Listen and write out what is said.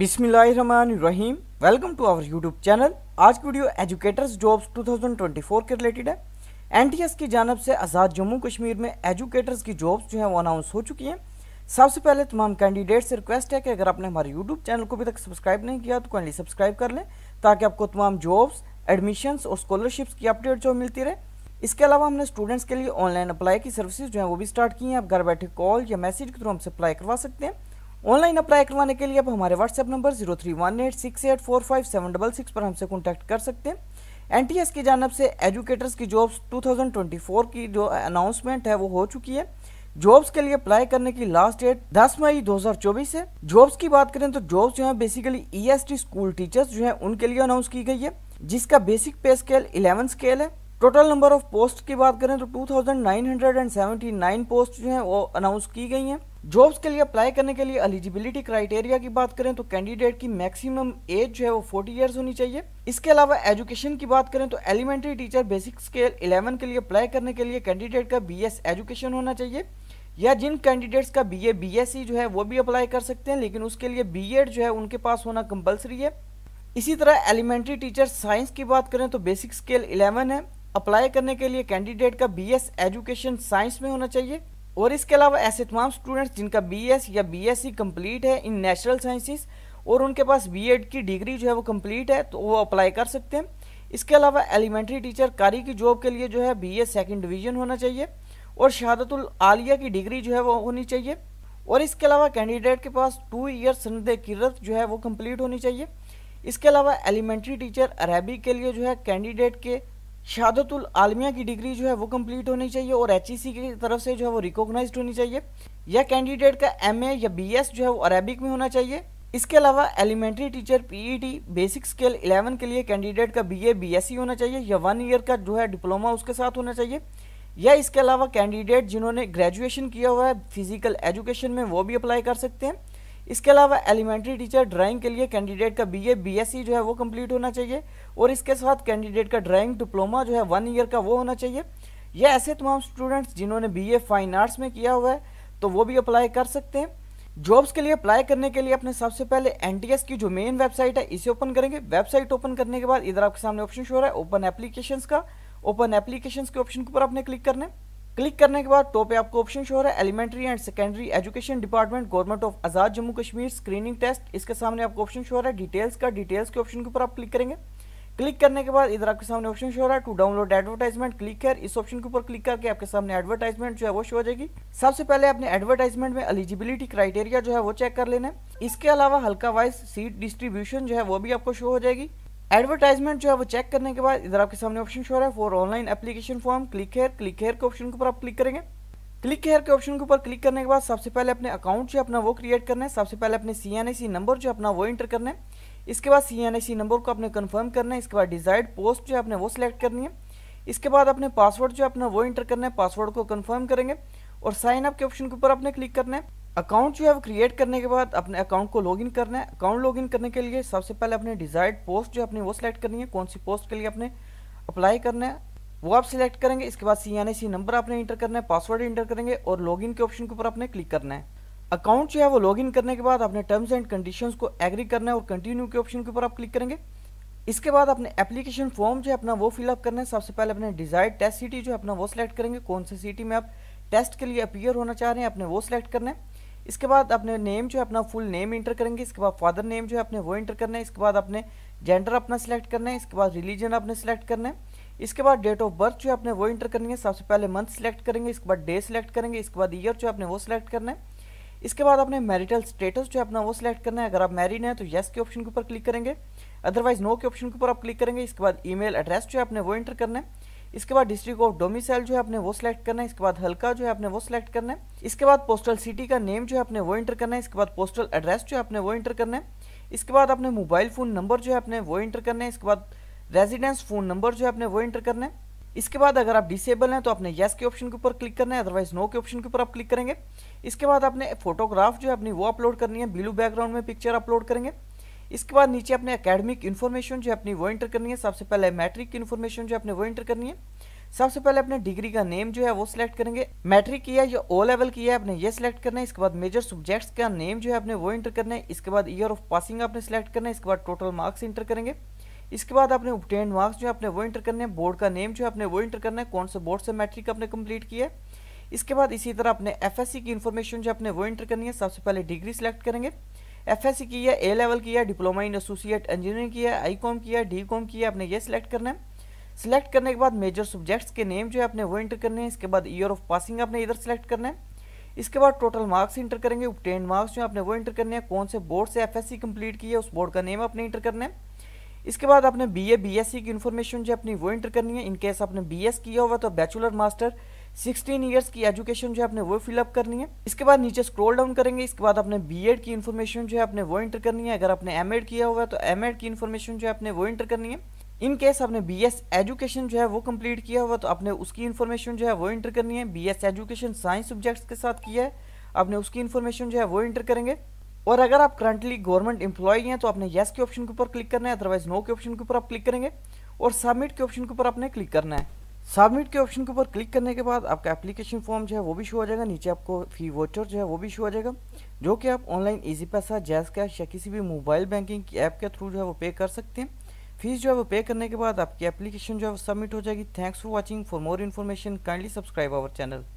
बिस्मिल्लाहिर्रहमानिर्रहीम welcome to our YouTube channel आज की वीडियो एजुकेटर्स जॉब्स 2024 के रिलेटेड है एनटीएस की जानब से आज़ाद जम्मू कश्मीर में एजुकेटर्स की जॉब्स जो हैं वो अनाउंस हो चुकी हैं सबसे पहले तमाम कैंडिडेट से रिक्वेस्ट है कि अगर आपने हमारे यूट्यूब चैनल को अभी तक सब्सक्राइब नहीं किया तो काइंडली सब्सक्राइब कर लें ताकि आपको तमाम जॉब्स एडमिशन्स और स्कॉलरशिप्स की अपडेट जो मिलती रहे इसके अलावा हमने स्टूडेंट्स के लिए ऑनलाइन अप्लाई की सर्विसेज जो है वो भी स्टार्ट की हैं आप घर बैठे कॉल या मैसेज के थ्रू हमसे अप्लाई करवा सकते हैं ऑनलाइन अप्लाई करवाने के लिए आप हमारे WhatsApp number zero three one eight six eight four five seven double six पर हमसे कॉन्टैक्ट कर सकते हैं एन टी एस की जानब से एजुकेटर्स की जॉब्स 2024 की जो अनाउंसमेंट है वो हो चुकी है जॉब्स के लिए अप्लाई करने की लास्ट डेट 10 मई 2024 है जॉब्स की बात करें तो जॉब्स जो है basically E S T school teachers जो है उनके लिए अनाउंस की गई है जिसका basic pay scale eleven scale है टोटल नंबर ऑफ पोस्ट की बात करें तो 2979 पोस्ट जो हैं वो अनाउंस की गई हैं जॉब्स के लिए अप्लाई करने के लिए एलिजिबिलिटी क्राइटेरिया की बात करें तो कैंडिडेट की मैक्सिमम एज जो है वो 40 इयर्स होनी चाहिए इसके अलावा एजुकेशन की बात करें तो elementary teacher basic scale eleven के लिए अप्लाई करने के लिए कैंडिडेट का बी एजुकेशन होना चाहिए या जिन कैंडिडेट्स का बी ए जो है वो भी अप्लाई कर सकते हैं लेकिन उसके लिए बी जो है उनके पास होना कंपल्सरी है इसी तरह एलिमेंट्री टीचर साइंस की बात करें तो बेसिक स्केल 11 है अप्लाई करने के लिए कैंडिडेट का बी एजुकेशन साइंस में होना चाहिए और इसके अलावा ऐसे तमाम स्टूडेंट्स जिनका बी या बी e एस है इन नेचुरल साइंसिस और उनके पास बी की डिग्री जो है वो कम्प्लीट है तो वो अप्लाई कर सकते हैं इसके अलावा एलिमेंट्री टीचर कारी की जॉब के लिए जो है बी एस सेकेंड डिवीजन होना चाहिए और शहादतुल आलिया की डिग्री जो है वो होनी चाहिए और इसके अलावा कैंडिडेट के पास टू ईयर सनद किरत जो है वो कंप्लीट होनी चाहिए इसके अलावा एलिमेंट्री टीचर अरबी के लिए जो है कैंडिडेट के शहादतुल आलमिया की डिग्री जो है वो कंप्लीट होनी चाहिए और एच की तरफ से जो है वो रिकोगनाइज होनी चाहिए या कैंडिडेट का एम या बी जो है वो अरेबिक में होना चाहिए इसके अलावा elementary teacher PET basic scale 11 के लिए कैंडिडेट का बीए बीएससी होना चाहिए या वन ईयर का जो है डिप्लोमा उसके साथ होना चाहिए या इसके अलावा कैंडिडेट जिन्होंने ग्रेजुएशन किया हुआ है फिजिकल एजुकेशन में वो भी अप्लाई कर सकते हैं इसके अलावा एलिमेंट्री टीचर ड्राइंग के लिए कैंडिडेट का बीए बीएससी e जो है वो कंप्लीट होना चाहिए और इसके साथ कैंडिडेट का ड्राइंग डिप्लोमा जो है वन ईयर का वो होना चाहिए या ऐसे तमाम स्टूडेंट्स जिन्होंने बीए फाइन आर्ट्स में किया हुआ है तो वो भी अप्लाई कर सकते हैं जॉब्स के लिए अप्लाई करने के लिए अपने सबसे पहले एन की जो मेन वेबसाइट है इसे ओपन करेंगे वेबसाइट ओपन करने के बाद इधर आपके सामने ऑप्शन शोर है ओपन एप्लीकेशन का ओपन एप्लीकेशन के ऑप्शन के ऊपर आपने क्लिक करना है क्लिक करने के बाद टॉप पे आपको ऑप्शन शो हो रहा है elementary and secondary education department government of Azad Jammu Kashmir screening test इसके सामने आपको ऑप्शन शो हो रहा है डिटेल्स का डिटेल्स के ऑप्शन के ऊपर आप क्लिक करेंगे क्लिक करने के बाद इधर आपके सामने ऑप्शन शो हो रहा है टू डाउनलोड एडवर्टाइजमेंट क्लिक है इस ऑप्शन के ऊपर क्लिक करके आपके सामने एडवर्टाइजमेंट जो है वो शो हो जाएगी सबसे पहले अपने एडवर्टाइजमेंट में एलिजिबिलिटी क्राइटेरिया जो है वो चेक कर लेना है इसके अलावा हल्का वाइज सीट डिस्ट्रीब्यूशन जो है वो भी आपको शो हो जाएगी एडवर्टाइजमेंट जो है वो चेक करने के बाद इधर आपके सामने ऑप्शन शो रहा है for online application form click here click here के ऑप्शन के ऊपर आप क्लिक करेंगे क्लिक हेयर के ऑप्शन के ऊपर क्लिक करने के बाद सबसे पहले अपने अकाउंट जो अपना वो क्रिएट करना है सबसे पहले अपने सी एन सी नंबर जो अपना वो इंटर करना है इसके बाद सी एन सी नंबर को अपने कन्फर्म करना है इसके बाद डिजायर्ड पोस्ट जो है अपने वो सिलेक्ट करनी है इसके बाद अपने पासवर्ड जो अपना वो इंटर करना है पासवर्ड को कन्फर्म करेंगे और साइन अप के ऑप्शन के ऊपर अपने क्लिक करना है अकाउंट जो है वो क्रिएट करने के बाद अपने अकाउंट को लॉगिन करना है अकाउंट लॉगिन करने के लिए सबसे पहले अपने डिजायर्ड पोस्ट जो है अपनी वो सिलेक्ट करनी है कौन सी पोस्ट के लिए अपने अप्लाई करना है वो आप सिलेक्ट करेंगे इसके बाद सी एन सी नंबर आपने इंटर करना है पासवर्ड इंटर करेंगे और लॉगिन के ऑप्शन के ऊपर आपने क्लिक करना है अकाउंट जो है वो लॉगिन करने के बाद अपने टर्म्स एंड कंडीशन को एग्री करना है और कंटिन्यू के ऑप्शन के ऊपर आप क्लिक करेंगे इसके बाद अपने एप्लीकेशन फॉर्म जो है अपना वो फिलअप करना है सबसे पहले अपने डिजायर्ड टेस्ट सिटी जो है अपना वो सिलेक्ट करेंगे कौन से सिटी में आप टेस्ट के लिए अपीयर होना चाह रहे हैं अपने वो सिलेक्ट करना है इसके बाद अपने नेम जो है अपना फुल नेम इंटर करेंगे इसके बाद फादर नेम जो है अपने वो इंटर करना है इसके बाद अपने जेंडर अपना सिलेक्ट करना है इसके बाद रिलीजन अपने सिलेक्ट करना है इसके बाद डेट ऑफ बर्थ जो है अपने वो इंटर करनी है सबसे पहले मंथ सिलेक्ट करेंगे इसके बाद डे सिलेक्ट करेंगे इसके बाद ईयर जो है अपने वो सिलेक्ट करना है इसके बाद अपने मैरिटल स्टेटस जो है अपना वो सिलेक्ट करना है अगर आप मैरिड हैं तो येस के ऑप्शन के ऊपर क्लिक करेंगे अदरवाइज नो के ऑप्शन के ऊपर आप क्लिक करेंगे इसके बाद ई एड्रेस जो है अपने वो इंटर करना है इसके बाद डिस्ट्रिक्ट ऑफ डोमिसाइल जो है आपने वो सिलेक्ट करना है इसके बाद हल्का जो है आपने वो सिलेक्ट करना है इसके बाद पोस्टल सिटी का नेम जो है आपने वो इंटर करना है इसके बाद पोस्टल एड्रेस जो है आपने वो इंटर करना है इसके बाद आपने मोबाइल फ़ोन नंबर जो है आपने वो इंटर करना है इसके बाद रेजिडेंस फ़ोन नंबर जो है आपने वो इंटर करना है इसके बाद अगर आप डिसेबल हैं तो आपने येस के ऑप्शन के ऊपर क्लिक करना है अदरवाइज नो के ऑप्शन के ऊपर आप क्लिक करेंगे इसके बाद आपने फोटोग्राफ जो है अपनी वो अपलोड करनी है ब्लू बैकग्राउंड में पिक्चर अपलोड करेंगे इसके बाद नीचे अपने अकेडमिक इन्फॉर्मेशन जो है अपनी वो इंटर करनी है सबसे पहले मैट्रिक की इन्फॉर्मेशन जो है अपने वो इंटर करनी है सबसे पहले अपने डिग्री का नेम जो है वो सिलेक्ट करेंगे मैट्रिक किया या ओ लेवल किया है अपने ये सिलेक्ट करना है इसके बाद मेजर सब्जेक्ट्स का नेम जो है अपने वो इंटर करना है इसके बाद ईयर ऑफ पासिंग आपने सेलेक्ट करना है इसके बाद टोटल मार्क्स इंटर करेंगे इसके बाद आपने उपटेन मार्क्स जो है अपने वो इंटर करने हैं बोर्ड का नेम जो है अपने वो इंटर करना है कौन से बोर्ड से मैट्रिक आपने कंप्लीट किया है इसके बाद इसी तरह अपने एफ की इन्फॉर्मेशन जो अपने वो इंटर करनी है सबसे पहले डिग्री सिलेक्ट करेंगे एफएससी किया ए लेवल किया डिप्लोमा इन एसोसिएट इंजीनियरिंग किया आई कॉम किया डी कॉम किया आपने ये सिलेक्ट करना है सिलेक्ट करने के बाद मेजर सब्जेक्ट्स के नेम जो है आपने वो इंटर करने हैं इसके बाद ईयर ऑफ पासिंग आपने इधर सेलेक्ट करना है इसके बाद टोटल मार्क्स इंटर करेंगे टेन मार्क्स जो आपने वो इंटर करने हैं कौन से बोर्ड से सी कम्प्लीट किया उस बोर्ड का नेम आपने इंटर करना है इसके बाद आपने एस सी की इन्फॉर्मेशन जो अपनी वो इंटर करनी है इनकेस आपने एस किया हुआ तो बैचुलर मास्टर सिक्सटीन ईयर्स की एजुकेशन जो है आपने वो फिलअप करनी है इसके बाद नीचे स्क्रॉल डाउन करेंगे इसके बाद बी बीएड की इन्फॉर्मेशन जो है आपने वो इंटर करनी है अगर आपने एमएड किया हुआ है तो एमएड की इन्फॉर्मेशन जो है आपने वो इंटर करनी है इन केस आपने एस एजुकेशन जो है वो कंप्लीट किया हुआ तो आपने उसकी इन्फॉर्मेशन जो है वो इंटर करनी है B S education science subjects के साथ किया है आपने उसकी इन्फॉर्मेशन जो है वो इंटर करेंगे और अगर आप करंटली गवर्नमेंट एम्प्लॉय हैं तो आपने येस के ऑप्शन के ऊपर क्लिक करना है अदरवाइज नो के ऑप्शन के ऊपर आप क्लिक करेंगे और सबमिट के ऑप्शन के ऊपर आपने क्लिक करना है सबमिट के ऑप्शन के ऊपर क्लिक करने के बाद आपका एप्लीकेशन फॉर्म जो है वो भी शो हो जाएगा नीचे आपको फी वोचर जो है वो भी शो हो जाएगा जो कि आप ऑनलाइन इजी पैसा जैस कैश या किसी भी मोबाइल बैंकिंग की ऐप के थ्रू जो है वो पे कर सकते हैं फीस जो है वो पे करने के बाद आपकी एप्लीकेशन जो है वो सबमिट हो जाएगी thanks for watching for more information kindly subscribe our channel